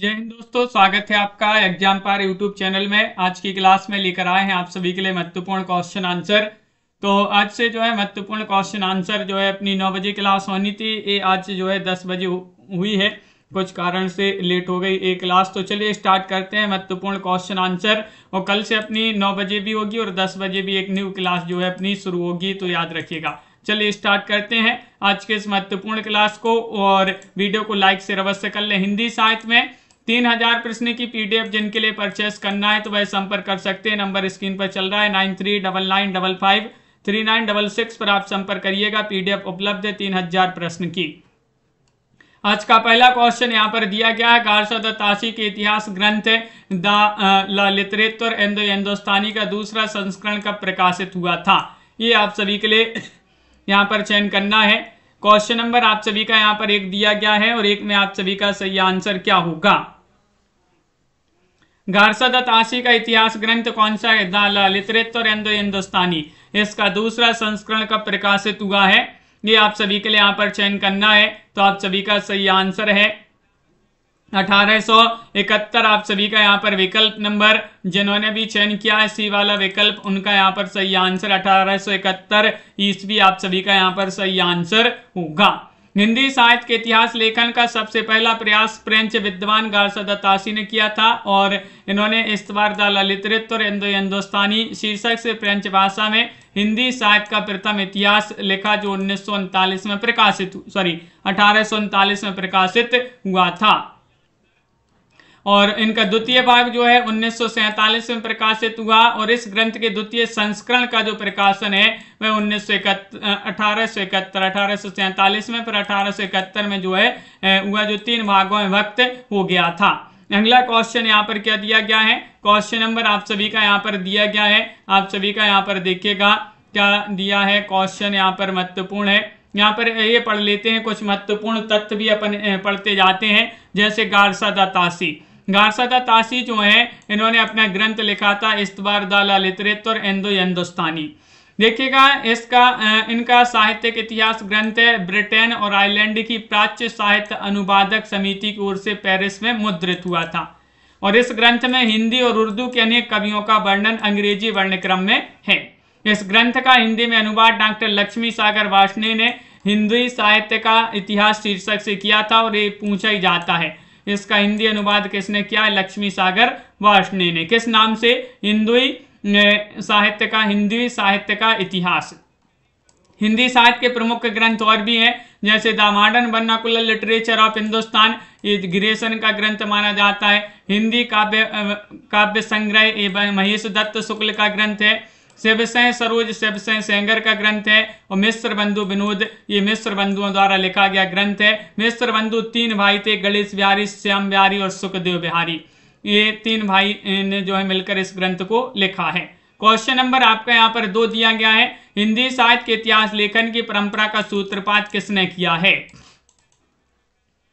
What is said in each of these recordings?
जय हिंद दोस्तों स्वागत है आपका एग्जाम पार यूट्यूब चैनल में आज की क्लास में लेकर आए हैं आप सभी के लिए महत्वपूर्ण क्वेश्चन आंसर तो आज से जो है महत्वपूर्ण क्वेश्चन आंसर जो है अपनी नौ बजे क्लास होनी थी ये आज जो है दस बजे हुई है कुछ कारण से लेट हो गई ये क्लास तो चलिए स्टार्ट करते हैं महत्वपूर्ण क्वेश्चन आंसर और कल से अपनी नौ बजे भी होगी और दस बजे भी एक न्यू क्लास जो है अपनी शुरू होगी तो याद रखिएगा चलिए स्टार्ट करते हैं आज के इस महत्वपूर्ण क्लास को और वीडियो को लाइक से अवश्य कर ले हिंदी साहित्य में तीन हजार प्रश्न की पीडीएफ जिनके लिए परचेस करना है तो वह संपर्क कर सकते हैं नंबर स्क्रीन पर चल रहा है nine three double nine double five three nine double six पर आप संपर्क करिएगा पीडीएफ उपलब्ध है तीन हजार प्रश्न की आज का पहला क्वेश्चन यहाँ पर दिया गया है गारसदासी के इतिहास ग्रंथ द का दूसरा संस्करण कब प्रकाशित हुआ था ये आप सभी के लिए यहाँ पर चयन करना है क्वेश्चन नंबर आप सभी का यहाँ पर एक दिया गया है और एक में आप सभी का सही आंसर क्या होगा गारसादत आशी का इतिहास ग्रंथ कौन सा है द लिटरेचर एंड हिंदुस्तानी इसका दूसरा संस्करण कब प्रकाशित हुआ है ये आप सभी के लिए यहाँ पर चयन करना है तो आप सभी का सही आंसर है 1871 आप सभी का यहाँ पर विकल्प नंबर जिन्होंने भी चयन किया है सी वाला विकल्प उनका यहाँ पर सही आंसर 1871 ईस्वी आप सभी का यहाँ पर सही आंसर होगा हिंदी साहित्य के इतिहास लेखन का सबसे पहला प्रयास फ्रेंच विद्वान गारसा ने किया था और इन्होंने बार द ललित और इंदो हिंदुस्तानी शीर्षक से फ्रेंच भाषा में हिंदी साहित्य का प्रथम इतिहास लिखा जो उन्नीस में प्रकाशित सॉरी अठारह में प्रकाशित हुआ था और इनका द्वितीय भाग जो है उन्नीस में प्रकाशित हुआ और इस ग्रंथ के द्वितीय संस्करण का जो प्रकाशन है वह उन्नीस सौ अठारह में फिर अठारह में जो है हुआ जो तीन भागों में वक्त हो गया था अगला क्वेश्चन यहाँ पर क्या दिया गया है क्वेश्चन नंबर आप सभी का यहाँ पर दिया गया है आप सभी का यहाँ पर देखिएगा क्या दिया है क्वेश्चन यहाँ पर महत्वपूर्ण है यहाँ पर ये पढ़ लेते हैं कुछ महत्वपूर्ण तथ्य भी अपन पढ़ते जाते हैं जैसे गारसा दत्तासी गारसादा तासी जो है इन्होंने अपना ग्रंथ लिखा था इस्तबारदाला लिटरेचर इंदो हिंदुस्तानी देखिएगा इसका इनका साहित्यिक इतिहास ग्रंथ है ब्रिटेन और आयरलैंड की प्राच्य साहित्य अनुवादक समिति की ओर से पेरिस में मुद्रित हुआ था और इस ग्रंथ में हिंदी और उर्दू के अनेक कवियों का वर्णन अंग्रेजी वर्णक्रम में है इस ग्रंथ का हिंदी में अनुवाद डॉक्टर लक्ष्मी सागर वाष्णी ने हिंदी साहित्य का इतिहास शीर्षक से किया था और ये पूछा ही जाता है इसका हिंदी अनुवाद किसने किया लक्ष्मी सागर वाष्णी ने किस नाम से हिंदुई साहित्य का हिंदी साहित्य का इतिहास हिंदी साहित्य के प्रमुख ग्रंथ और भी हैं जैसे the modern vernacular literature of Hindustan ये ग्रेसन का ग्रंथ माना जाता है हिंदी काव्य काव्य संग्रह महेश दत्त शुक्ल का ग्रंथ है शिवसें सरोज शिवसें सेंगर का ग्रंथ है और मिश्र बंधु विनोद ये मिश्र बंधुओं द्वारा लिखा गया ग्रंथ है मिश्र बंधु तीन भाई थे गणेश बिहारी श्याम बिहारी और सुखदेव बिहारी ये तीन भाई ने जो है मिलकर इस ग्रंथ को लिखा है क्वेश्चन नंबर आपका यहाँ पर दो दिया गया है हिंदी साहित्य के इतिहास लेखन की परंपरा का सूत्रपात किसने किया है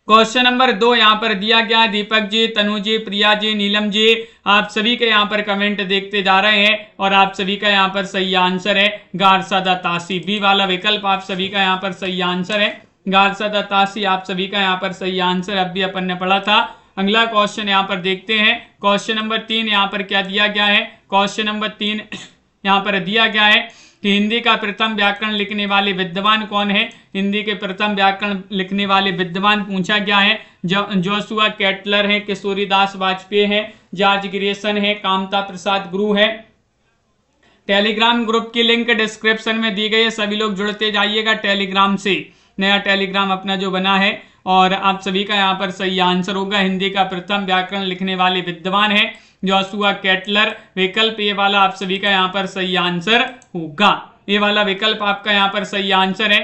क्वेश्चन नंबर दो यहाँ पर दिया गया दीपक जी तनु जी प्रिया जी नीलम जी आप सभी के यहाँ पर कमेंट देखते जा रहे हैं और आप सभी का यहाँ पर सही आंसर है गारसादा तासी बी वाला विकल्प आप सभी का यहाँ पर सही आंसर है गारसादा तासी आप सभी का यहाँ पर सही आंसर अब भी अपन ने पढ़ा था अगला क्वेश्चन यहाँ पर देखते हैं क्वेश्चन नंबर तीन यहाँ पर क्या दिया गया है क्वेश्चन नंबर तीन यहाँ पर दिया गया है कि हिंदी का प्रथम व्याकरण लिखने वाले विद्वान कौन है हिंदी के प्रथम व्याकरण लिखने वाले विद्वान पूछा गया है जोसुआ कैटलर है किशोरीदास वाजपेयी है जॉर्ज ग्रेसन है कामता प्रसाद गुरु है टेलीग्राम ग्रुप की लिंक डिस्क्रिप्शन में दी गई है सभी लोग जुड़ते जाइएगा टेलीग्राम से नया टेलीग्राम अपना जो बना है और आप सभी का यहाँ पर सही आंसर होगा हिंदी का प्रथम व्याकरण लिखने वाले विद्वान है जोसुआ कैटलर विकल्प ये वाला आप सभी का यहाँ पर सही आंसर होगा ये वाला विकल्प आपका यहाँ पर सही आंसर है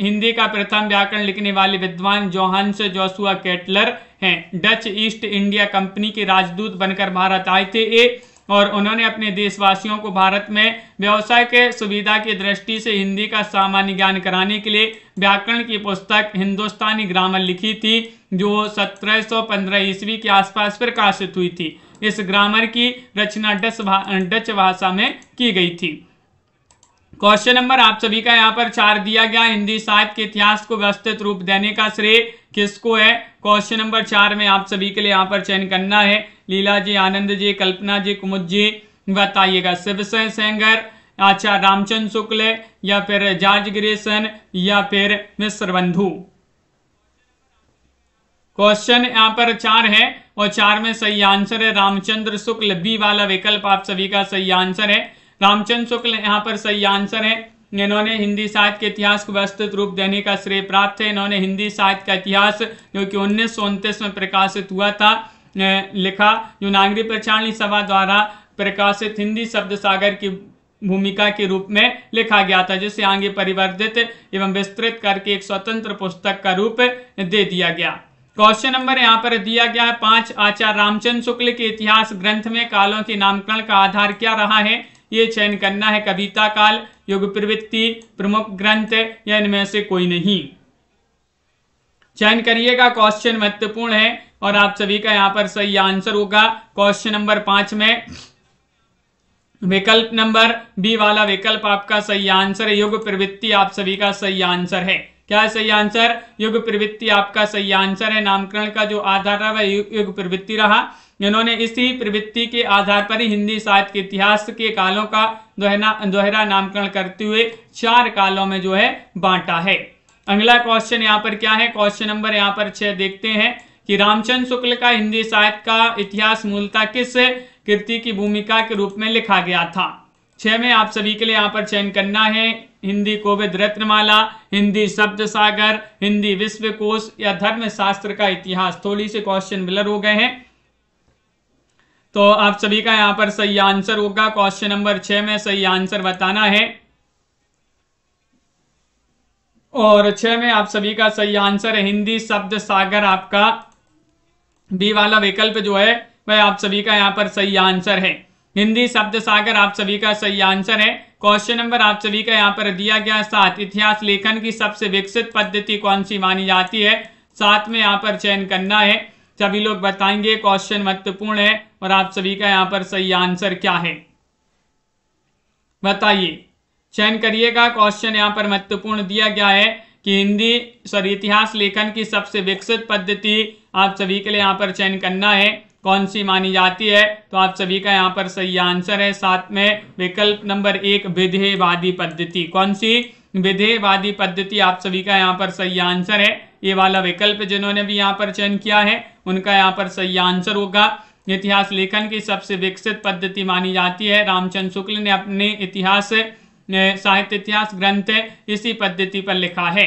हिंदी का प्रथम व्याकरण लिखने वाले विद्वान जोहान्स जोसुआ कैटलर हैं डच ईस्ट इंडिया कंपनी के राजदूत बनकर भारत आए थे ए और उन्होंने अपने देशवासियों को भारत में व्यवसाय के सुविधा की दृष्टि से हिंदी का सामान्य ज्ञान कराने के लिए व्याकरण की पुस्तक हिंदुस्तानी ग्रामर लिखी थी जो 1715 ईस्वी के आसपास प्रकाशित हुई थी इस ग्रामर की रचना डच डच भाषा में की गई थी क्वेश्चन नंबर आप सभी का यहाँ पर चार दिया गया हिंदी साहित्य के इतिहास को व्यवस्थित रूप देने का श्रेय किसको है क्वेश्चन नंबर चार में आप सभी के लिए यहाँ पर चयन करना है लीला जी आनंद जी कल्पना जी कुमुद जी बताइएगा शिवसेन सेंगर अच्छा रामचंद्र शुक्ल या फिर जॉर्ज ग्रेसन या फिर मिश्र बंधु क्वेश्चन यहाँ पर चार है और चार में सही आंसर है रामचंद्र शुक्ल बी वाला विकल्प आप सभी का सही आंसर है रामचंद्र शुक्ल यहाँ पर सही आंसर है इन्होंने हिंदी साहित्य के इतिहास को व्यवस्थित रूप देने का श्रेय प्राप्त है इन्होंने हिंदी साहित्य का इतिहास जो कि उन्नीस में प्रकाशित हुआ था लिखा जो नागरिक प्रचारणी सभा द्वारा प्रकाशित हिंदी शब्द सागर की भूमिका के रूप में लिखा गया था जिसे आगे परिवर्तित एवं विस्तृत करके एक स्वतंत्र पुस्तक का रूप दे दिया गया क्वेश्चन नंबर यहाँ पर दिया गया है पांच आचार्य रामचंद्र शुक्ल के इतिहास ग्रंथ में कालों के नामकरण का आधार क्या रहा है ये चयन करना है कविता काल युग प्रवृत्ति प्रमुख ग्रंथ या इनमें से कोई नहीं चयन करिएगा क्वेश्चन महत्वपूर्ण है और आप सभी का यहाँ पर सही आंसर होगा क्वेश्चन नंबर पांच में विकल्प नंबर बी वाला विकल्प आपका सही आंसर है युग प्रवृत्ति आप सभी का सही आंसर है क्या है सही आंसर युग प्रवृत्ति आपका सही आंसर है नामकरण का जो आधार रहा वह युग प्रवृत्ति रहा इन्होंने इसी प्रवृत्ति के आधार पर ही हिंदी साहित्य के इतिहास के कालों का दोहरा दोहरा नामकरण करते हुए चार कालों में जो है बांटा है अगला क्वेश्चन यहाँ पर क्या है क्वेश्चन नंबर यहाँ पर छह देखते हैं कि रामचंद्र शुक्ल का हिंदी साहित्य का इतिहास मूलता किस कृति की भूमिका के रूप में लिखा गया था छह में आप सभी के लिए यहाँ पर चयन करना है हिंदी कोविद रत्नमाला हिंदी शब्द सागर हिंदी विश्व कोश या धर्म शास्त्र का इतिहास थोड़ी से क्वेश्चन मिलर हो गए हैं तो आप सभी का यहाँ पर सही आंसर होगा क्वेश्चन नंबर छह में सही आंसर बताना है और छह में आप सभी का सही आंसर है हिंदी शब्द सागर आपका बी वाला विकल्प जो है वह आप सभी का यहाँ पर सही आंसर है हिंदी शब्द सागर आप सभी का सही आंसर है क्वेश्चन नंबर आप सभी का यहाँ पर दिया गया साथ इतिहास लेखन की सबसे विकसित पद्धति कौन सी मानी जाती है साथ में यहाँ पर चयन करना है सभी लोग बताएंगे क्वेश्चन महत्वपूर्ण है और आप सभी का यहाँ पर सही आंसर क्या है बताइए चयन करिएगा क्वेश्चन यहाँ पर महत्वपूर्ण दिया गया है कि हिंदी सॉरी इतिहास लेखन की सबसे विकसित पद्धति आप सभी के लिए यहाँ पर चयन करना है कौन सी मानी जाती है तो आप सभी का यहाँ पर सही आंसर है साथ में विकल्प नंबर एक विधेयवादी पद्धति कौन सी विधेयवादी पद्धति आप सभी का यहाँ पर सही आंसर है ये वाला विकल्प जिन्होंने भी यहाँ पर चयन किया है उनका यहाँ पर सही आंसर होगा इतिहास लेखन की सबसे विकसित पद्धति मानी जाती है रामचंद्र शुक्ल ने अपने इतिहास साहित्य इतिहास ग्रंथ इसी पद्धति पर लिखा है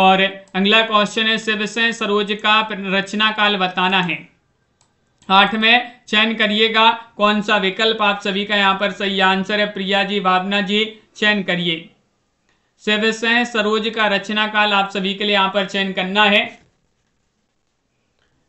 और अगला क्वेश्चन है शिव से सरोज का रचना काल बताना है आठ में चयन करिएगा कौन सा विकल्प आप सभी का यहाँ पर सही आंसर है प्रिया जी भावना जी चयन करिए सरोज का रचना काल आप सभी के लिए यहाँ पर चयन करना है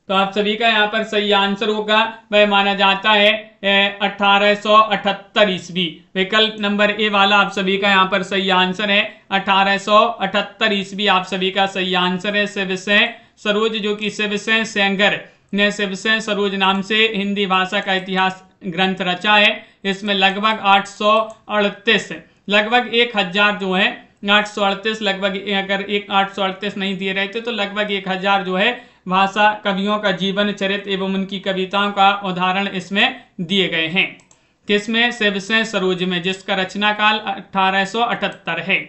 तो आप सभी का यहाँ पर सही आंसर होगा वह माना जाता है अठारह ईस्वी विकल्प नंबर ए वाला आप सभी का यहाँ पर सही आंसर है अठारह ईस्वी आप सभी का सही आंसर है से सरोज जो कि से सेंगर ने शिवसेन सरोज नाम से हिंदी भाषा का इतिहास ग्रंथ रचा है इसमें लगभग आठ सौ अड़तीस लगभग एक हजार जो है आठ सौ अड़तीस लगभग अगर एक आठ सौ अड़तीस नहीं दिए रहे थे तो लगभग एक हजार जो है भाषा कवियों का जीवन चरित्र एवं उनकी कविताओं का उदाहरण इसमें दिए गए हैं किसमें शिवसेन सरोज में जिसका रचना काल अठारह है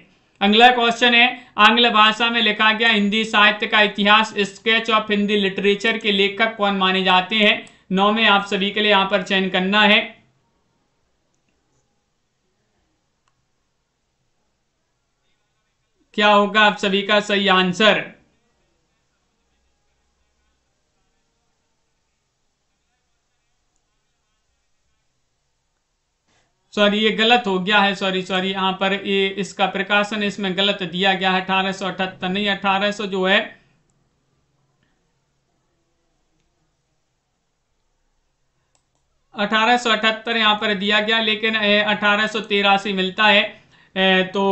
अगला क्वेश्चन है आंग्ल भाषा में लिखा गया हिंदी साहित्य का इतिहास स्केच ऑफ हिंदी लिटरेचर के लेखक कौन माने जाते हैं नौ में आप सभी के लिए यहां पर चयन करना है क्या होगा आप सभी का सही आंसर सॉरी ये गलत हो गया है सॉरी सॉरी यहाँ पर ये इसका प्रकाशन इसमें गलत दिया गया है अठारह सौ अठहत्तर नहीं अठारह सौ जो है अठारह सौ अठहत्तर यहाँ पर दिया गया लेकिन अठारह सौ तिरासी मिलता है तो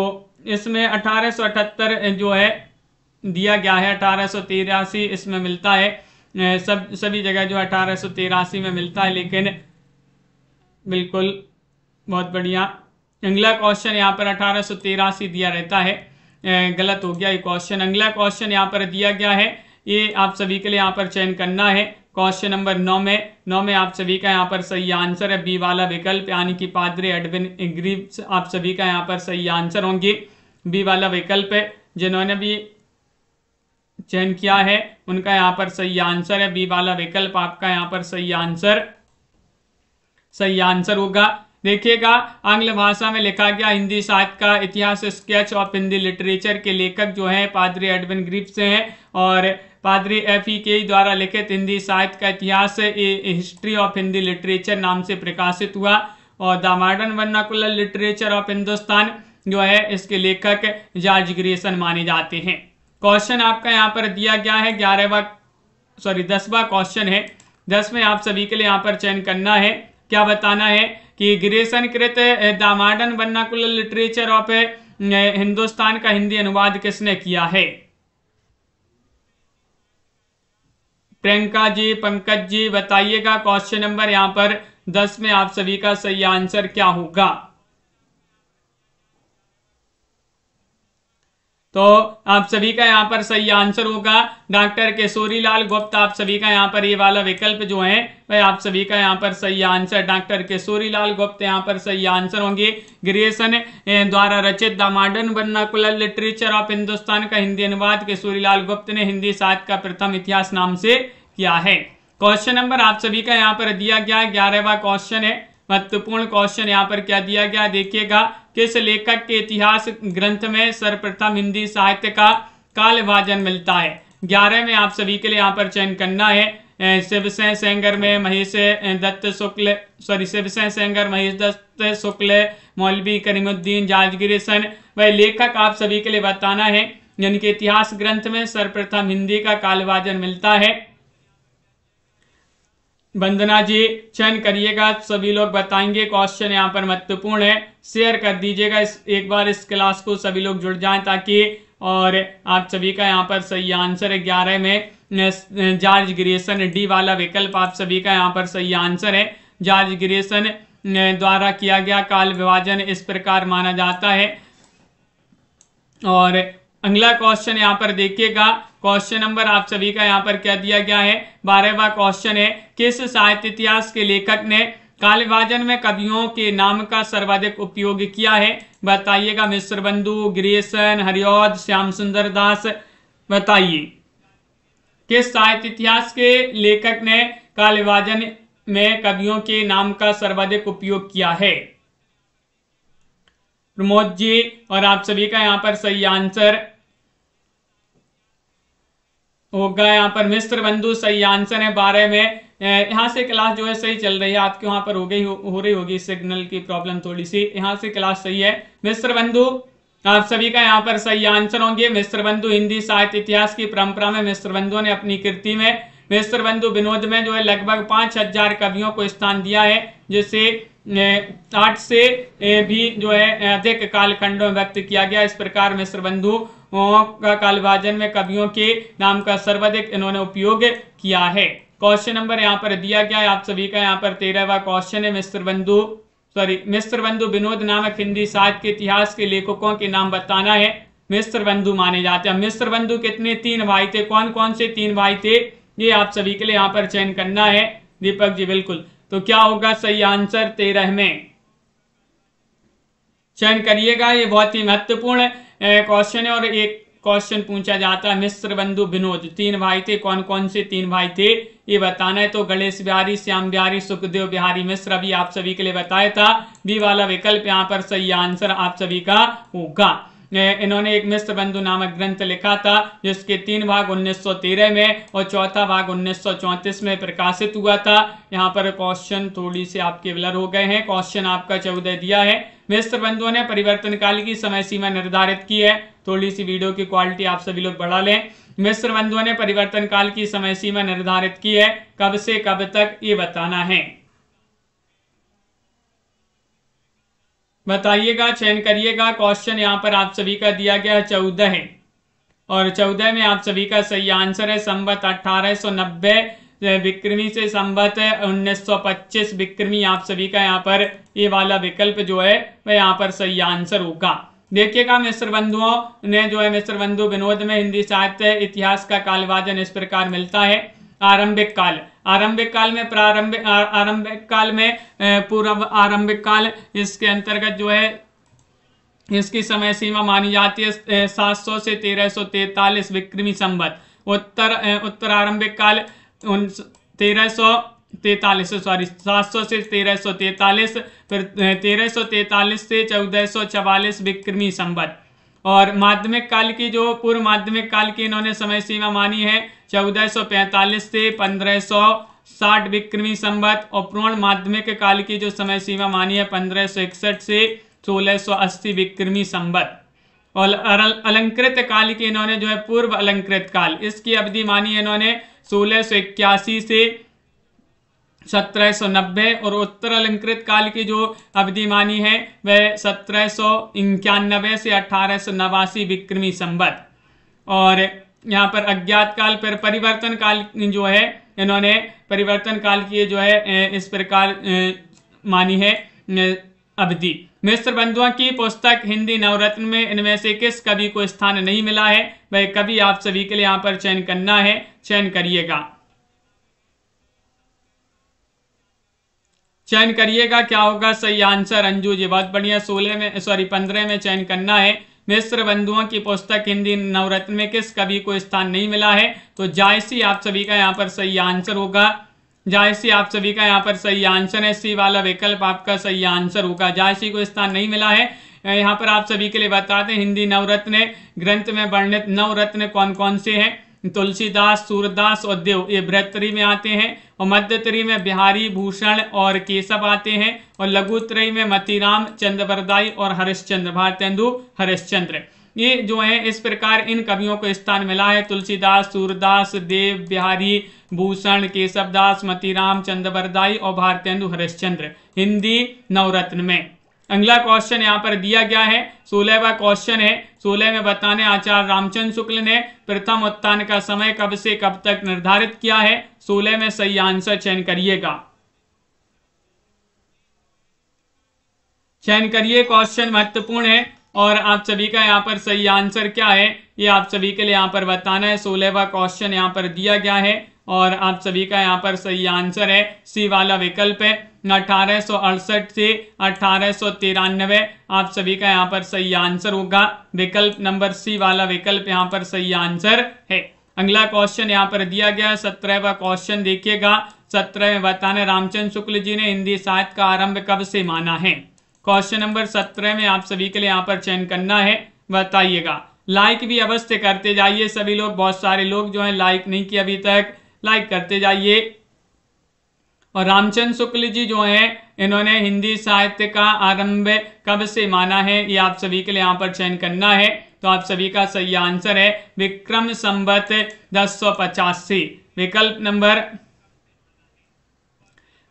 इसमें अठारह सौ अठहत्तर जो है दिया गया है अठारह सौ तिरासी इसमें मिलता है सब सभी जगह जो अठारह सौ तिरासी में मिलता है लेकिन बिल्कुल बहुत बढ़िया अगला क्वेश्चन यहाँ पर अठारह दिया रहता है गलत हो गया ये क्वेश्चन अगला क्वेश्चन यहाँ पर दिया गया है ये आप सभी के लिए यहाँ पर चयन करना है क्वेश्चन नंबर नौ में नौ में आप सभी का यहाँ पर सही आंसर है बी वाला विकल्प यानी कि पादरी एडविन ग्रीव्स आप सभी का यहाँ पर सही आंसर होंगे बी वाला विकल्प है जिन्होंने भी चयन किया है उनका यहाँ पर सही आंसर है बी वाला विकल्प आपका यहाँ पर सही आंसर सही आंसर होगा देखिएगा आंग्ल भाषा में लिखा गया हिंदी साहित्य का इतिहास स्केच ऑफ हिंदी लिटरेचर के लेखक जो हैं पादरी एडविन ग्रीप से हैं और पादरी एफ ई के द्वारा लिखित हिंदी साहित्य का इतिहास हिस्ट्री ऑफ हिंदी लिटरेचर नाम से प्रकाशित हुआ और the modern vernacular literature of Hindustan जो है इसके लेखक जॉर्ज ग्रियसन माने जाते हैं क्वेश्चन आपका यहाँ पर दिया गया है ग्यारहवा सॉरी दसवा क्वेश्चन है दस में आप सभी के लिए यहाँ पर चयन करना है क्या बताना है कि ग्रेसन कृत the modern vernacular literature of Hindustan का हिंदी अनुवाद किसने किया है प्रियंका जी पंकज जी बताइएगा क्वेश्चन नंबर यहां पर दस में आप सभी का सही आंसर क्या होगा तो आप सभी का यहाँ पर सही आंसर होगा डॉक्टर केशोरी लाल गुप्त आप सभी का यहाँ पर ये वाला विकल्प जो है वह आप सभी का यहाँ पर सही आंसर डॉक्टर केशोरी लाल गुप्त यहाँ पर सही आंसर होंगे ग्रिएसन द्वारा रचित the modern vernacular literature of Hindustan का हिंदी अनुवाद केशोरी लाल गुप्त ने हिंदी साहित्य का प्रथम इतिहास नाम से किया है क्वेश्चन नंबर आप सभी का यहाँ पर दिया गया ग्यारहवा क्वेश्चन है महत्वपूर्ण क्वेश्चन यहाँ पर क्या दिया गया देखिएगा किस लेखक के इतिहास ग्रंथ में सर्वप्रथम हिंदी साहित्य का काल भाजन मिलता है ग्यारह में आप सभी के लिए यहाँ पर चयन करना है शिवसेन सेंगर में महेश दत्त शुक्ल सॉरी शिवसेन सेंगर महेश दत्त शुक्ल मौलवी करीमुद्दीन जाजगिर सन वह लेखक आप सभी के लिए बताना है यानी कि इतिहास ग्रंथ में सर्वप्रथम हिंदी का काल भाजन मिलता है वंदना जी चयन करिएगा सभी लोग बताएंगे क्वेश्चन यहाँ पर महत्वपूर्ण है शेयर कर दीजिएगा इस एक बार इस क्लास को सभी लोग जुड़ जाएं ताकि और आप सभी का यहाँ पर सही आंसर है ग्यारह में जार्ज ग्रेसन डी वाला विकल्प आप सभी का यहाँ पर सही आंसर है जार्ज ग्रेसन द्वारा किया गया काल विभाजन इस प्रकार माना जाता है और अगला क्वेश्चन यहाँ पर देखिएगा क्वेश्चन नंबर आप सभी का यहाँ पर क्या दिया गया है बारहवा क्वेश्चन है किस साहित्य इतिहास के लेखक ने कालिभाजन में कवियों के नाम का सर्वाधिक उपयोग किया है बताइएगा मिश्र बंधु ग्रियसन हरिद श्याम सुंदर दास बताइए किस साहित्य इतिहास के लेखक ने कालिभाजन में कवियों के नाम का सर्वाधिक उपयोग किया है प्रमोद जी और आप सभी का यहाँ पर सही आंसर होगा यहाँ पर मिस्र बंधु सही आंसर है बारे में यहाँ से क्लास जो है सही चल रही है आपके वहां पर हो गई हो, हो रही होगी सिग्नल की प्रॉब्लम थोड़ी सी यहाँ से क्लास सही है मिस्र बंधु आप सभी का यहाँ पर सही आंसर होंगे मिस्र बंधु हिंदी साहित्य इतिहास की परंपरा में मिस्र बंधुओं ने अपनी कृति में मिस्र बंधु विनोद में जो है लगभग पाँच हजार कवियों को स्थान दिया है जिसे आठ से भी जो है अधिक कालखंडों में व्यक्त किया गया इस प्रकार मिस्र बंधु का कालभाजन में कवियों के नाम का सर्वाधिक इन्होंने उपयोग किया है क्वेश्चन नंबर यहाँ पर दिया गया है आप सभी का यहाँ पर तेरहवा क्वेश्चन है मिस्र बंधु सॉरी मिस्र बंधु विनोद नामक हिंदी साहित्य के इतिहास के लेखकों के नाम बताना है मिस्र बंधु माने जाते हैं मिस्र बंधु कितने तीन भाई थे कौन कौन से तीन भाई थे ये आप सभी के लिए यहाँ पर चयन करना है दीपक जी बिल्कुल तो क्या होगा सही आंसर तेरह में चयन करिएगा ये बहुत ही महत्वपूर्ण क्वेश्चन है और एक क्वेश्चन पूछा जाता है मिश्र बंधु विनोद तीन भाई थे कौन कौन से तीन भाई थे ये बताना है तो गणेश बिहारी श्याम बिहारी सुखदेव बिहारी मिश्र अभी आप सभी के लिए बताया था बी वाला विकल्प यहाँ पर सही आंसर आप सभी का होगा इन्होंने एक मिश्र बंधु नामक ग्रंथ लिखा था जिसके तीन भाग 1913 में और चौथा भाग 1934 में प्रकाशित हुआ था यहाँ पर क्वेश्चन थोड़ी से आपके विलर हो गए हैं क्वेश्चन आपका चौदह दिया है मिश्र बंधुओं ने परिवर्तन काल की समय सीमा निर्धारित की है थोड़ी सी वीडियो की क्वालिटी आप सभी लोग बढ़ा लें मिश्र बंधुओं ने परिवर्तन काल की समय सीमा निर्धारित की है कब से कब तक ये बताना है बताइएगा चयन करिएगा क्वेश्चन यहाँ पर आप सभी का दिया गया है चौदह है और चौदह में आप सभी का सही आंसर है संबत 1890 विक्रमी से संबत 1925 विक्रमी आप सभी का यहाँ पर ये वाला विकल्प जो है वह यहाँ पर सही आंसर होगा देखिएगा मिश्र बंधुओं ने जो है मिश्र बंधु विनोद में हिंदी साहित्य इतिहास का कालवादन इस प्रकार मिलता है आरंभिक काल आरंभिक काल में प्रारंभिक आरंभिक काल में पूर्व आरंभिक काल इसके अंतर्गत जो है इसकी समय सीमा मानी जाती है 700 से 1343 विक्रमी संवत उत्तर उत्तर आरंभिक काल उन तेरह सौ तैतालीस सॉरी सात सौ से तेरह सौ तैतालीस फिर तेरह सौ तैतालीस से चौदह सौ चवालीस विक्रमी संवत और माध्यमिक काल की जो पूर्व माध्यमिक काल की इन्होंने समय सीमा मानी है 1445 से 1560 विक्रमी संबत और पूर्ण माध्यमिक काल की जो समय सीमा मानी है 1561 से 1680 विक्रमी संबत और अलंकृत काल की इन्होंने जो है पूर्व अलंकृत काल इसकी अवधि मानी है इन्होंने सोलह से 1790 और उत्तर अलंकृत काल की जो अवधि मानी है वह सत्रह से अठारह विक्रमी संबत और यहाँ पर अज्ञात काल पर परिवर्तन काल जो है इन्होंने परिवर्तन काल की जो है इस प्रकार मानी है अवधि मिश्र बंधुआ की पुस्तक हिंदी नवरत्न में इनमें से किस कवि को स्थान नहीं मिला है वह कवि आप सभी के लिए यहाँ पर चयन करना है चयन करिएगा चयन करिएगा क्या होगा सही आंसर अंजू जी बहुत बढ़िया सोलह में सॉरी पंद्रह में चयन करना है मिश्र बंधुओं की पुस्तक हिंदी नवरत्न में किस कवि को स्थान नहीं मिला है तो जायसी आप सभी का यहाँ पर सही आंसर होगा जायसी आप सभी का यहाँ पर सही आंसर है सी वाला विकल्प आपका सही आंसर होगा जायसी को स्थान नहीं मिला है यहाँ पर आप सभी के लिए बताते हैं हिंदी नवरत्न ग्रंथ में वर्णित नवरत्न कौन कौन से हैं तुलसीदास सूरदास और देव ये बृहत्तरी में आते हैं और मध्यतरी में बिहारी भूषण और केशव आते हैं और लघुतरी में मतीराम चंद्रवरदाई और हरिश्चंद्र भारतेंदु हरिश्चंद्र ये जो है इस प्रकार इन कवियों को स्थान मिला है तुलसीदास सूरदास देव बिहारी भूषण केशवदास मतीराम चंद्रवरदाई और भारतेंदु हरिश्चंद्र हिंदी नवरत्न में अगला क्वेश्चन यहाँ पर दिया गया है सोलहवा क्वेश्चन है सोलह में बताने आचार्य रामचंद्र शुक्ल ने प्रथम उत्थान का समय कब से कब तक निर्धारित किया है सोलह में सही आंसर चयन करिएगा चयन करिए क्वेश्चन महत्वपूर्ण है और आप सभी का यहाँ पर सही आंसर क्या है ये आप सभी के लिए यहाँ पर बताना है सोलहवा क्वेश्चन यहाँ पर दिया गया है और आप सभी का यहाँ पर सही आंसर है सी वाला विकल्प है अठारह से अठारह आप सभी का यहाँ पर सही आंसर होगा विकल्प नंबर सी वाला विकल्प यहाँ पर सही आंसर है अगला क्वेश्चन यहाँ पर दिया गया सत्रहवा क्वेश्चन देखिएगा सत्रह में बताने रामचंद्र शुक्ल जी ने हिंदी साहित्य का आरंभ कब से माना है क्वेश्चन नंबर सत्रह में आप सभी के लिए यहाँ पर चयन करना है बताइएगा लाइक भी अवश्य करते जाइए सभी लोग बहुत सारे लोग जो हैं लाइक नहीं किया अभी तक लाइक करते जाइए और रामचंद्र शुक्ल जी जो हैं इन्होंने हिंदी साहित्य का आरंभ कब से माना है ये आप सभी के लिए यहाँ पर चयन करना है तो आप सभी का सही आंसर है विक्रम संबत दस विकल्प नंबर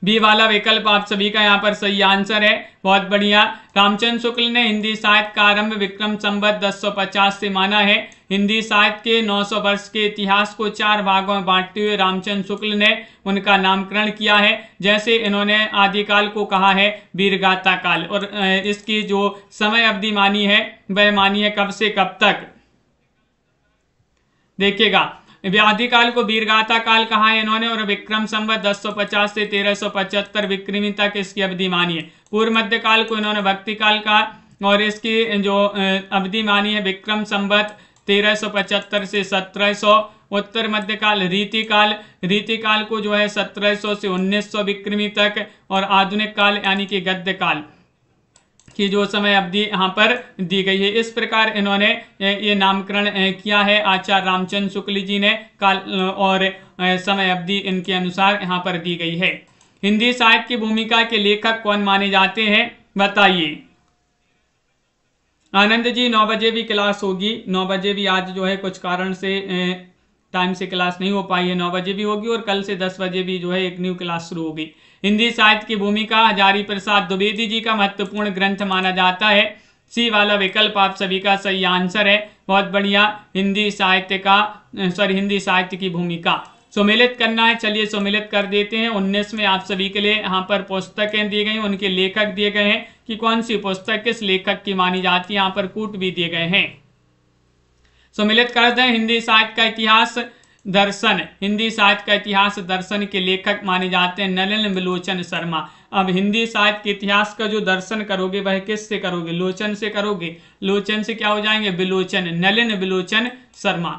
बी वाला विकल्प आप सभी का यहाँ पर सही आंसर है बहुत बढ़िया रामचंद्र शुक्ल ने हिंदी साहित्य का आरंभ विक्रम संबत 1050 से माना है हिंदी साहित्य के 900 वर्ष के इतिहास को चार भागों में बांटते हुए रामचंद्र शुक्ल ने उनका नामकरण किया है जैसे इन्होंने आदिकाल को कहा है वीरगाता काल और इसकी जो समय अवधि मानी है वह मानी है कब से कब तक देखिएगा व्याधि काल को बीरगाता काल कहा है इन्होंने और विक्रम संवत 1050 से 1375 विक्रमी तक इसकी अवधि मानी है पूर्व मध्य काल को इन्होंने भक्ति काल कहा और इसकी जो अवधि मानी है विक्रम संवत 1375 से 1700 उत्तर मध्य काल रीति काल रीति काल को जो है 1700 से 1900 विक्रमी तक और आधुनिक काल यानी कि गद्य काल की जो समय अवधि यहाँ पर दी गई है इस प्रकार इन्होंने ये नामकरण किया है आचार्य रामचंद्र शुक्ल जी ने काल और समय अवधि इनके अनुसार यहाँ पर दी गई है हिंदी साहित्य की भूमिका के लेखक कौन माने जाते हैं बताइए आनंद जी नौ बजे भी क्लास होगी नौ बजे भी आज जो है कुछ कारण से टाइम से क्लास नहीं हो पाई है नौ बजे भी होगी और कल से दस बजे भी जो है एक न्यू क्लास शुरू होगी हिंदी साहित्य की भूमिका हजारी प्रसाद द्विवेदी जी का महत्वपूर्ण ग्रंथ माना जाता है सी वाला विकल्प आप सभी का सही आंसर है बहुत बढ़िया हिंदी साहित्य का सॉरी हिंदी साहित्य की भूमिका सुमिलित करना है चलिए सुमिलित कर देते हैं उन्नीस में आप सभी के लिए यहाँ पर पुस्तकें दी गई उनके लेखक दिए गए हैं कि कौन सी पुस्तक किस लेखक की मानी जाती है यहाँ पर कूट भी दिए गए हैं सुमिलित कर दें हिंदी साहित्य का इतिहास दर्शन हिंदी साहित्य का इतिहास दर्शन के लेखक माने जाते हैं नलिन लोचन शर्मा अब हिंदी साहित्य के इतिहास का जो दर्शन करोगे वह किस से करोगे लोचन से करोगे लोचन से क्या हो जाएंगे बिलोचन नलिन बिलोचन शर्मा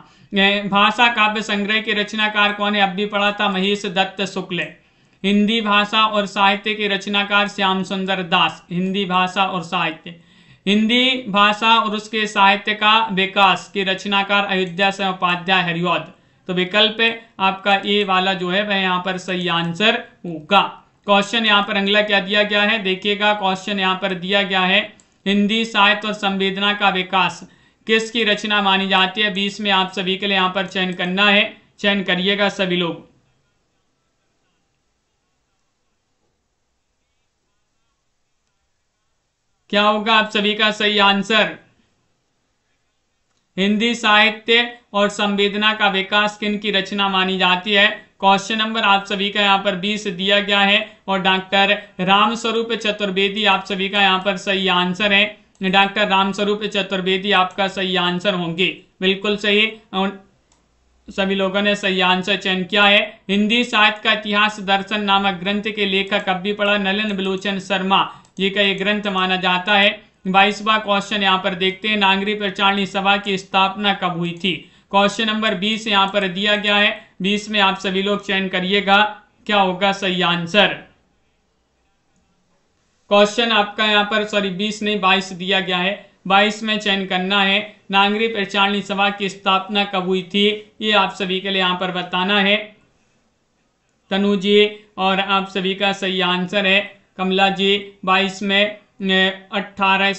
भाषा काव्य संग्रह के रचनाकार कौन है अब भी पढ़ा था महेश दत्त शुक्ल हिंदी भाषा और साहित्य के रचनाकार श्याम सुंदर दास हिंदी भाषा और साहित्य हिंदी भाषा और उसके साहित्य का विकास के रचनाकार अयोध्या से उपाध्याय हरियौद तो विकल्प आपका ए वाला जो है वह यहाँ पर सही आंसर होगा क्वेश्चन यहाँ पर अगला क्या दिया गया है देखिएगा क्वेश्चन यहाँ पर दिया गया है हिंदी साहित्य और संवेदना का विकास किसकी रचना मानी जाती है बीस में आप सभी के लिए यहाँ पर चयन करना है चयन करिएगा सभी लोग क्या होगा आप सभी का सही आंसर हिंदी साहित्य और संवेदना का विकास किन की रचना मानी जाती है क्वेश्चन नंबर आप सभी का यहाँ पर 20 दिया गया है और डॉक्टर रामस्वरूप चतुर्वेदी आप सभी का यहाँ पर सही आंसर है डॉक्टर रामस्वरूप चतुर्वेदी आपका सही आंसर होंगे बिल्कुल सही सभी लोगों ने सही आंसर चयन किया है हिंदी साहित्य का इतिहास दर्शन नामक ग्रंथ के लेखक अब भी पढ़ा नलिन बलोचन शर्मा जी का ये ग्रंथ माना जाता है बाईसवा क्वेश्चन यहाँ पर देखते हैं नागरी प्रचारणी सभा की स्थापना कब हुई थी क्वेश्चन नंबर बीस यहाँ पर दिया गया है बीस में आप सभी लोग चयन करिएगा क्या होगा सही आंसर क्वेश्चन आपका यहाँ पर सॉरी बीस नहीं बाईस दिया गया है बाईस में चयन करना है नागरी प्रचारणी सभा की स्थापना कब हुई थी ये आप सभी के लिए यहाँ पर बताना है तनु जी और आप सभी का सही आंसर है कमला जी बाईस में अट्ठारह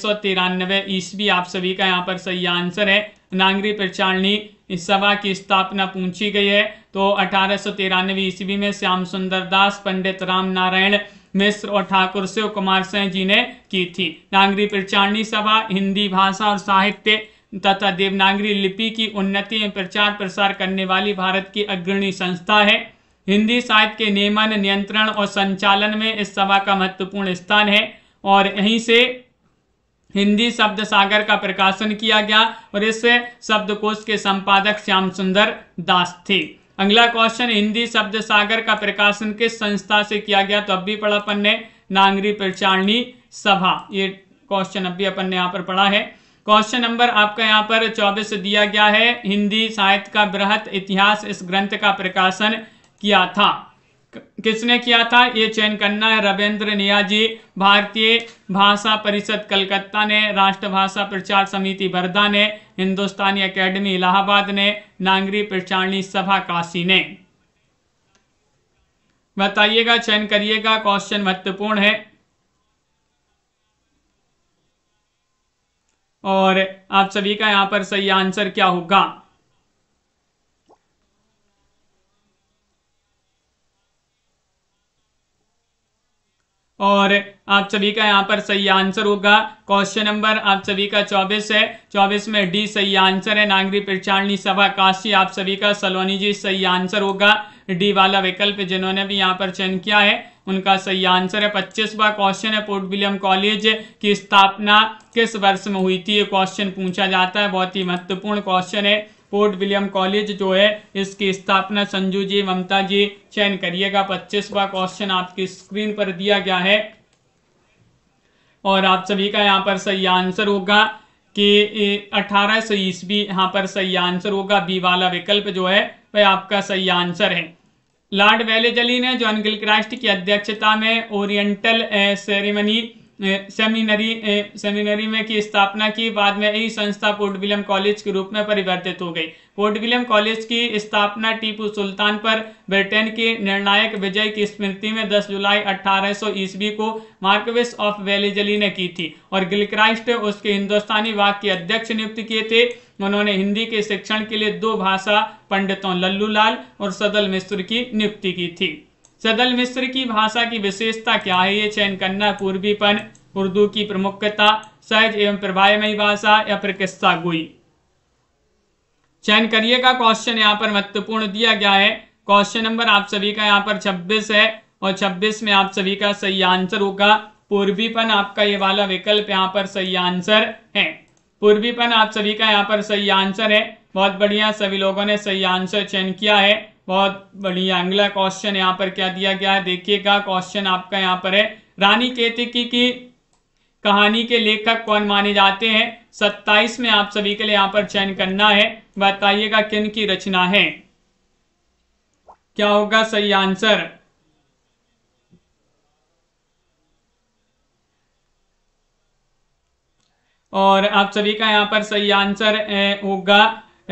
ईस्वी आप सभी का यहाँ पर सही आंसर है नागरी प्रचारणी सभा की स्थापना पूछी गई है तो अठारह ईस्वी में श्याम सुंदर दास पंडित राम नारायण मिश्र और ठाकुर शिव कुमार सिंह जी ने की थी नागरी प्रचारणी सभा हिंदी भाषा और साहित्य तथा देवनागरी लिपि की उन्नति में प्रचार प्रसार करने वाली भारत की अग्रणी संस्था है हिंदी साहित्य के नियमन नियंत्रण और संचालन में इस सभा का महत्वपूर्ण स्थान है और यहीं से हिंदी शब्द सागर का प्रकाशन किया गया और इस शब्दकोश के संपादक श्याम सुंदर दास थे अगला क्वेश्चन हिंदी शब्द सागर का प्रकाशन किस संस्था से किया गया तो अब भी पढ़ा अपन ने नागरी प्रचारणी सभा ये क्वेश्चन अभी अपन ने यहाँ पर पढ़ा है क्वेश्चन नंबर आपका यहाँ पर चौबीस दिया गया है हिंदी साहित्य का बृहत इतिहास इस ग्रंथ का प्रकाशन किया था किसने किया था ये चयन करना है रविंद्र नियाजी भारतीय भाषा परिषद कलकत्ता ने राष्ट्रभाषा प्रचार समिति वर्धा ने हिंदुस्तानी एकेडमी इलाहाबाद ने नागरी प्रचारणी सभा काशी ने बताइएगा चयन करिएगा क्वेश्चन महत्वपूर्ण है और आप सभी का यहां पर सही आंसर क्या होगा और आप सभी का यहाँ पर सही आंसर होगा क्वेश्चन नंबर आप सभी का चौबीस है चौबीस में डी सही आंसर है नागरी प्रचारणी सभा काशी आप सभी का सलोनी जी सही आंसर होगा डी वाला विकल्प जिन्होंने भी यहाँ पर चयन किया है उनका सही आंसर है पच्चीसवा क्वेश्चन है पोर्ट विलियम कॉलेज की स्थापना किस वर्ष में हुई थी ये क्वेश्चन पूछा जाता है बहुत ही महत्वपूर्ण क्वेश्चन है फोर्ट विलियम कॉलेज जो है इसकी स्थापना संजू जी ममता जी चयन करिएगा पच्चीसवा क्वेश्चन आपकी स्क्रीन पर दिया गया है और आप सभी का यहाँ पर सही आंसर होगा कि अठारह सौ ईस्वी यहाँ पर सही आंसर होगा बी वाला विकल्प जो है वह आपका सही आंसर है लॉर्ड वेलेजली ने अनगिल क्राइस्ट की अध्यक्षता में ओरिएंटल सेरेमनी सेमिनरी सेमिनरी में की स्थापना की बाद में यही संस्था पोर्ट विलियम कॉलेज के रूप में परिवर्तित हो गई पोर्ट विलियम कॉलेज की स्थापना टीपू सुल्तान पर ब्रिटेन के निर्णायक विजय की स्मृति में 10 जुलाई 1800 ईस्वी को मार्कविस ऑफ वेलेजली ने की थी और गिलक्राइस्ट उसके हिंदुस्तानी भाग के अध्यक्ष नियुक्त किए थे उन्होंने हिंदी के शिक्षण के लिए दो भाषा पंडितों लल्लू लाल और सदल मिश्र की नियुक्ति की थी सदल मिस्र की भाषा की विशेषता क्या है ये चयन करना पूर्वीपन उर्दू की प्रमुखता सहज एवं प्रभावमयी भाषा या फिर गुई चयन करिएगा क्वेश्चन यहाँ पर महत्वपूर्ण दिया गया है क्वेश्चन नंबर आप सभी का यहाँ पर 26 है और 26 में आप सभी का सही आंसर होगा पूर्वीपन आपका ये वाला विकल्प यहाँ पर सही आंसर है पूर्वीपन आप सभी का यहाँ पर सही आंसर है बहुत बढ़िया सभी लोगों ने सही आंसर चयन किया है बहुत बढ़िया अगला क्वेश्चन यहाँ पर क्या दिया गया है देखिएगा क्वेश्चन आपका यहाँ पर है रानी केतकी की कहानी के लेखक कौन माने जाते हैं सत्ताईस में आप सभी के लिए यहाँ पर चयन करना है बताइएगा किन की रचना है क्या होगा सही आंसर और आप सभी का यहाँ पर सही आंसर होगा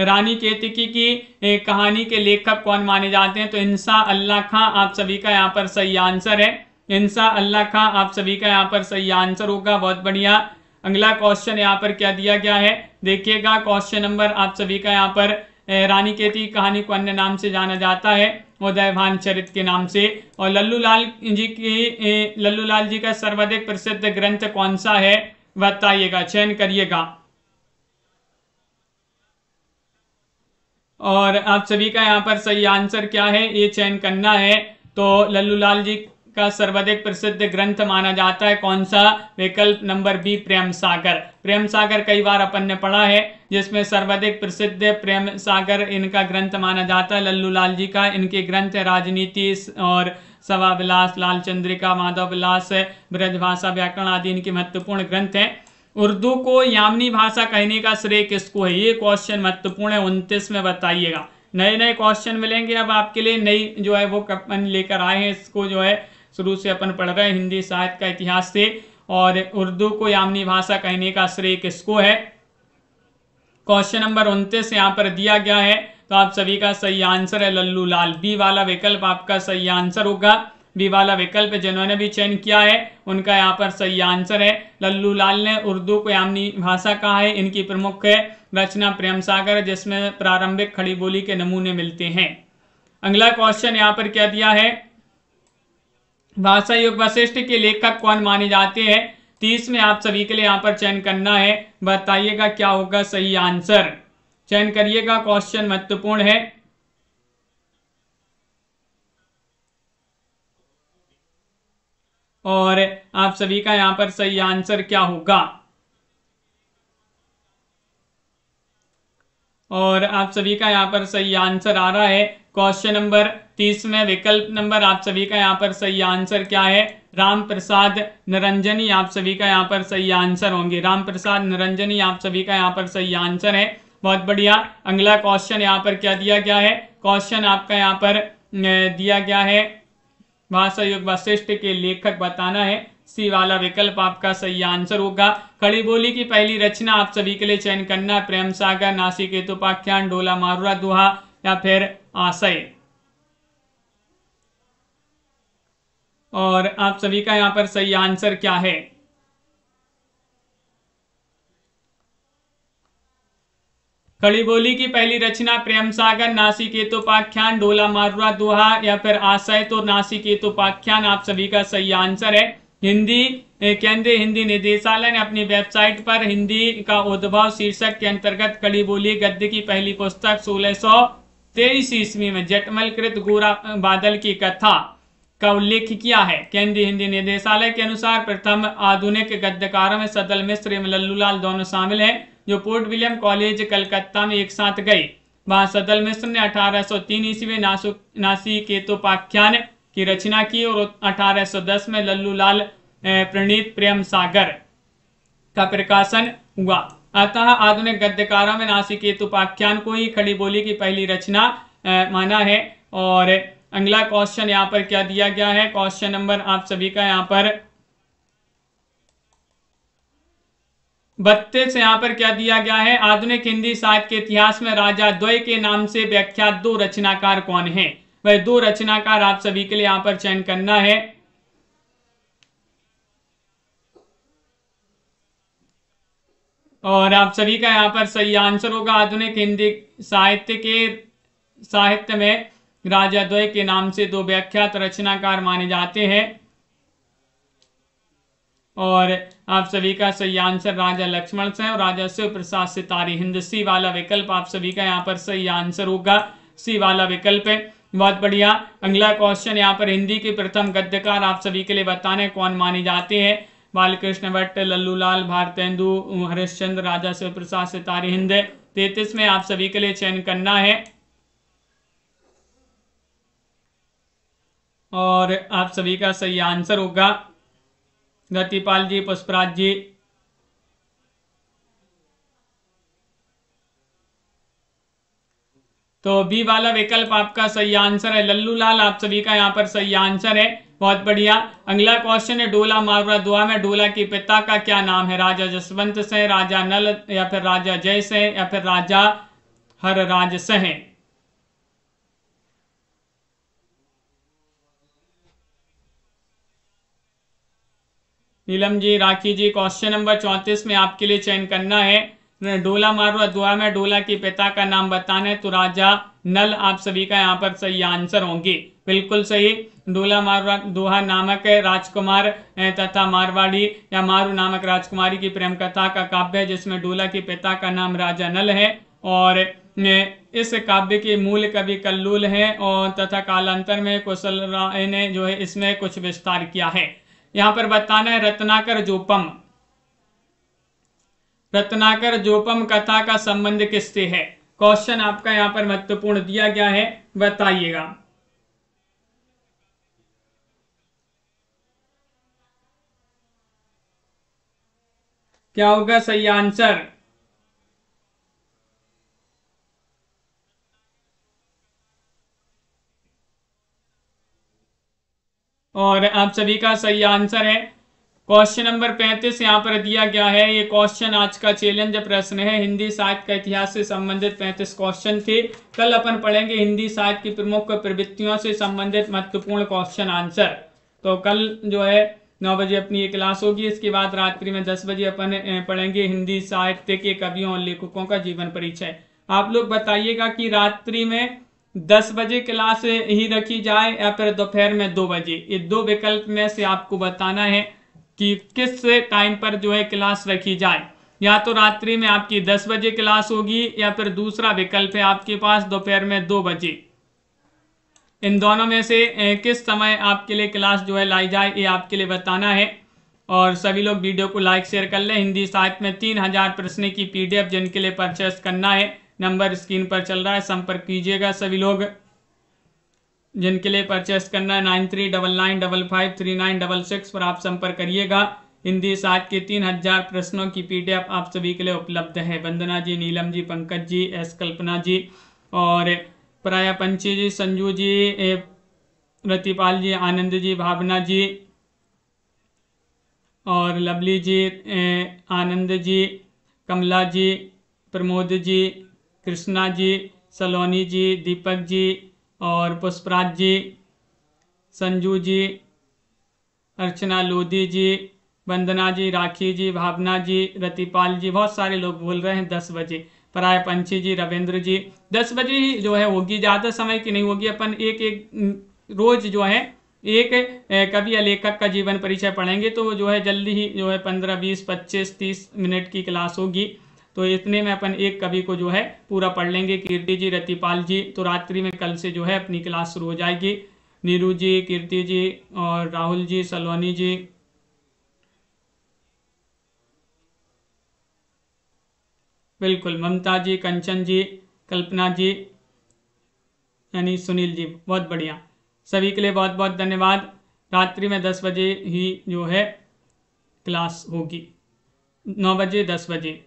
रानी केतकी की कहानी के लेखक कौन माने जाते हैं तो इंसा अल्लाह खां आप सभी का यहाँ पर सही आंसर है इंसा अल्लाह खां आप सभी का यहाँ पर सही आंसर होगा बहुत बढ़िया अगला क्वेश्चन यहाँ पर क्या दिया गया है देखिएगा क्वेश्चन नंबर आप सभी का यहाँ पर रानी केती कहानी को अन्य नाम से जाना जाता है उदयभान चरित के नाम से और लल्लू लाल जी की लल्लू लाल जी का सर्वाधिक प्रसिद्ध ग्रंथ कौन सा है बताइएगा चयन करिएगा और आप सभी का यहाँ पर सही आंसर क्या है ये चयन करना है तो लल्लू लाल जी का सर्वाधिक प्रसिद्ध ग्रंथ माना जाता है कौन सा विकल्प नंबर बी प्रेम सागर प्रेम सागर कई बार अपन ने पढ़ा है जिसमें सर्वाधिक प्रसिद्ध प्रेम सागर इनका ग्रंथ माना जाता है लल्लू लाल जी का इनके ग्रंथ राजनीति और सवा विलास लाल चंद्रिका माधव विलास ब्रजभाषा व्याकरण आदि इनके महत्वपूर्ण ग्रंथ हैं उर्दू को यामनी भाषा कहने का श्रेय किसको है ये क्वेश्चन महत्वपूर्ण है उनतीस में बताइएगा नए नए क्वेश्चन मिलेंगे अब आपके लिए नई जो है वो अपन लेकर आए हैं इसको जो है शुरू से अपन पढ़ रहे हैं हिंदी साहित्य का इतिहास से और उर्दू को यामनी भाषा कहने का श्रेय किसको है क्वेश्चन नंबर उनतीस यहाँ पर दिया गया है तो आप सभी का सही आंसर है लल्लू लाल बी वाला विकल्प आपका सही आंसर होगा बी वाला विकल्प जिन्होंने भी चयन किया है उनका यहाँ पर सही आंसर है लल्लू लाल ने उर्दू को यामनी भाषा कहा है इनकी प्रमुख है रचना प्रेम सागर जिसमें प्रारंभिक खड़ी बोली के नमूने मिलते हैं अगला क्वेश्चन यहाँ पर क्या दिया है भाषा युग वशिष्ठ के लेखक कौन माने जाते हैं तीस में आप सभी के लिए यहाँ पर चयन करना है बताइएगा क्या होगा सही आंसर चयन करिएगा क्वेश्चन महत्वपूर्ण है और आप सभी का यहां पर सही आंसर क्या होगा और आप सभी का यहाँ पर सही आंसर आ रहा है क्वेश्चन नंबर तीस में विकल्प नंबर आप सभी का यहां पर सही आंसर क्या है राम प्रसाद निरंजनी आप सभी का यहाँ पर सही आंसर होंगे राम प्रसाद निरंजनी आप सभी का यहाँ पर सही आंसर है बहुत बढ़िया अगला क्वेश्चन यहाँ पर क्या दिया गया है क्वेश्चन आपका यहाँ पर दिया गया है महासयोग वशिष्ठ के लेखक बताना है सी वाला विकल्प आपका सही आंसर होगा खड़ी बोली की पहली रचना आप सभी के लिए चयन करना प्रेम सागर नासिक हेतुपाख्यान डोला मारुरा दुहा या फिर आशय और आप सभी का यहाँ पर सही आंसर क्या है खड़ी बोली की पहली रचना प्रेम सागर केतुपाख्यान डोला मारुआ दुहा या फिर आशय तो नासिकेतोपाख्यान आप सभी का सही आंसर है हिंदी केंद्रीय हिंदी निदेशालय ने अपनी वेबसाइट पर हिंदी का उद्भव शीर्षक के अंतर्गत कड़ी बोली गद्य की पहली पुस्तक सोलह सौ तेईस ईस्वी में जटमल कृत गोरा बादल की कथा का उल्लेख किया है केंद्रीय हिंदी निदेशालय के अनुसार प्रथम आधुनिक गद्यकारों में सदल मिश्र एवं लल्लूलाल दोनों शामिल हैं जो पोर्ट विलियम कॉलेज कलकत्ता में एक साथ गई वहां सदल मिश्र ने 1803 ईस्वी में नासी के तो पाख्यान की रचना की और 1810 में लल्लू लाल प्रणीत प्रेम सागर का प्रकाशन हुआ अतः आधुनिक गद्यकारों में नासी नासिकेत उपाख्यान को ही खड़ी बोली की पहली रचना माना है और अगला क्वेश्चन यहाँ पर क्या दिया गया है क्वेश्चन नंबर आप सभी का यहाँ पर बत्तीस यहाँ पर क्या दिया गया है आधुनिक हिंदी साहित्य के इतिहास में राजा द्वय के नाम से व्याख्यात दो रचनाकार कौन है वह दो रचनाकार आप सभी के लिए यहां पर चयन करना है और आप सभी का यहाँ पर सही आंसर होगा आधुनिक हिंदी साहित्य के साहित्य में राजा द्वय के नाम से दो व्याख्यात रचनाकार माने जाते हैं और आप सभी का सही आंसर राजा लक्ष्मण से और राजा शिव प्रसाद सितारी हिंद सी वाला विकल्प आप सभी का यहाँ पर सही आंसर होगा सी वाला विकल्प है बहुत बढ़िया अगला क्वेश्चन यहाँ पर हिंदी के प्रथम गद्यकार आप सभी के लिए बताने कौन माने जाते हैं बालकृष्ण भट्ट लल्लूलाल भारतेंदु हरिश्चंद्र राजा शिव प्रसाद सितारी हिंद तैतीस में आप सभी के लिए चयन करना है और आप सभी का सही आंसर होगा गतिपाल जी पुष्पराज जी तो बी वाला विकल्प आपका सही आंसर है लल्लू लाल आप सभी का यहाँ पर सही आंसर है बहुत बढ़िया अगला क्वेश्चन है डोला मारवा दुआ में डोला के पिता का क्या नाम है राजा जसवंत से राजा नल या फिर राजा जय से या फिर राजा हर राज से नीलम जी राखी जी क्वेश्चन नंबर चौंतीस में आपके लिए चयन करना है डोला मारो दुआ में डोला के पिता का नाम बताना है तो राजा नल आप सभी का यहाँ पर सही आंसर होंगे बिल्कुल सही डोला मारवा दोहा नामक राजकुमार तथा मारवाड़ी या मारू नामक राजकुमारी की प्रेम कथा का काव्य है जिसमें डोला के पिता का नाम राजा नल है और इस काव्य के मूल कवि कल्लूल हैं और तथा कालांतर में कुशल राय ने जो है इसमें कुछ विस्तार किया है यहां पर बताना है रत्नाकर जोपम रत्नाकर जोपम कथा का संबंध किससे है क्वेश्चन आपका यहां पर महत्वपूर्ण दिया गया है बताइएगा क्या होगा सही आंसर और आप सभी का सही आंसर है क्वेश्चन नंबर पैंतीस यहाँ पर दिया गया है ये क्वेश्चन आज का चैलेंज प्रश्न है हिंदी साहित्य का इतिहास से संबंधित पैंतीस क्वेश्चन थे कल अपन पढ़ेंगे हिंदी साहित्य की प्रमुख प्रवृत्तियों से संबंधित महत्वपूर्ण क्वेश्चन आंसर तो कल जो है नौ बजे अपनी ये क्लास होगी इसके बाद रात्रि में दस बजे अपन पढ़ेंगे हिंदी साहित्य के कवियों और लेखकों का जीवन परिचय आप लोग बताइएगा कि रात्रि में दस बजे क्लास ही रखी जाए या फिर दोपहर में दो बजे ये दो विकल्प में से आपको बताना है कि किस टाइम पर जो है क्लास रखी जाए या तो रात्रि में आपकी दस बजे क्लास होगी या फिर दूसरा विकल्प है आपके पास दोपहर में दो बजे इन दोनों में से किस समय आपके लिए क्लास जो है लाई जाए ये आपके लिए बताना है और सभी लोग वीडियो को लाइक शेयर कर लें हिंदी साहित्य में तीन हज़ार प्रश्न की पीडीएफ जिनके लिए परचेस करना है नंबर स्क्रीन पर चल रहा है संपर्क कीजिएगा सभी लोग जिनके लिए परचेस करना है nine three double nine double five three nine double six पर आप संपर्क करिएगा हिंदी सात के तीन हजार प्रश्नों की पीडीएफ आप सभी के लिए उपलब्ध है वंदना जी नीलम जी पंकज जी एस कल्पना जी और प्राया पंची जी संजू जी रतिपाल जी आनंद जी भावना जी और लवली जी आनंद जी कमला जी प्रमोद जी कृष्णा जी सलोनी जी दीपक जी और पुष्पराज जी संजू जी अर्चना लोधी जी वंदना जी राखी जी भावना जी रतिपाल जी बहुत सारे लोग बोल रहे हैं दस बजे पराय पंछी जी रविंद्र जी दस बजे ही जो है होगी ज़्यादा समय की नहीं होगी अपन एक एक रोज जो है एक कवि या लेखक का जीवन परिचय पढ़ेंगे तो जो है जल्दी ही जो है पंद्रह बीस पच्चीस तीस मिनट की क्लास होगी तो इतने में अपन एक कवि को जो है पूरा पढ़ लेंगे कीर्ति जी रतिपाल जी तो रात्रि में कल से जो है अपनी क्लास शुरू हो जाएगी नीरू जी कीर्ति जी और राहुल जी सलोनी जी बिल्कुल ममता जी कंचन जी कल्पना जी यानी सुनील जी बहुत बढ़िया सभी के लिए बहुत बहुत धन्यवाद रात्रि में दस बजे ही जो है क्लास होगी नौ बजे दस बजे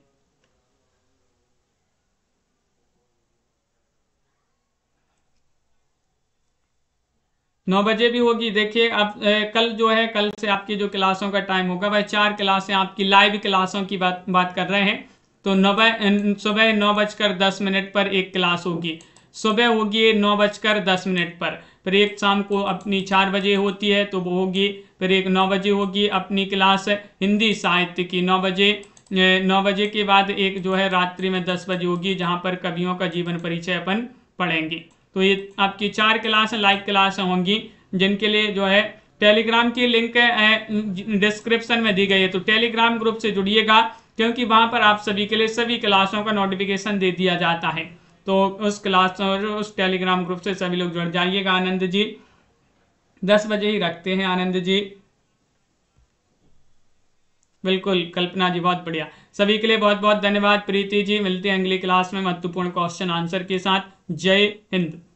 नौ बजे भी होगी देखिए अब ए, कल जो है कल से आपकी जो क्लासों का टाइम होगा वह चार क्लासें आपकी लाइव क्लासों की बात बात कर रहे हैं तो नौ सुबह नौ बजकर दस मिनट पर एक क्लास होगी सुबह होगी नौ बजकर दस मिनट पर फिर एक शाम को अपनी चार बजे होती है तो वो होगी फिर एक नौ बजे होगी अपनी क्लास हिंदी साहित्य की नौ बजे नौ बजे के बाद एक जो है रात्रि में दस बजे होगी जहाँ पर कवियों का जीवन परिचय अपन पढ़ेंगे तो ये आपकी चार क्लास लाइव क्लास होंगी जिनके लिए जो है टेलीग्राम की लिंक डिस्क्रिप्शन में दी गई है तो टेलीग्राम ग्रुप से जुड़िएगा क्योंकि वहां पर आप सभी के लिए सभी क्लासों का नोटिफिकेशन दे दिया जाता है तो उस क्लास और उस टेलीग्राम ग्रुप से सभी लोग जुड़ जाइएगा आनंद जी दस बजे ही रखते हैं आनंद जी बिल्कुल कल्पना जी बहुत बढ़िया सभी के लिए बहुत बहुत धन्यवाद प्रीति जी मिलते हैं अगली क्लास में महत्वपूर्ण क्वेश्चन आंसर के साथ जय हिंद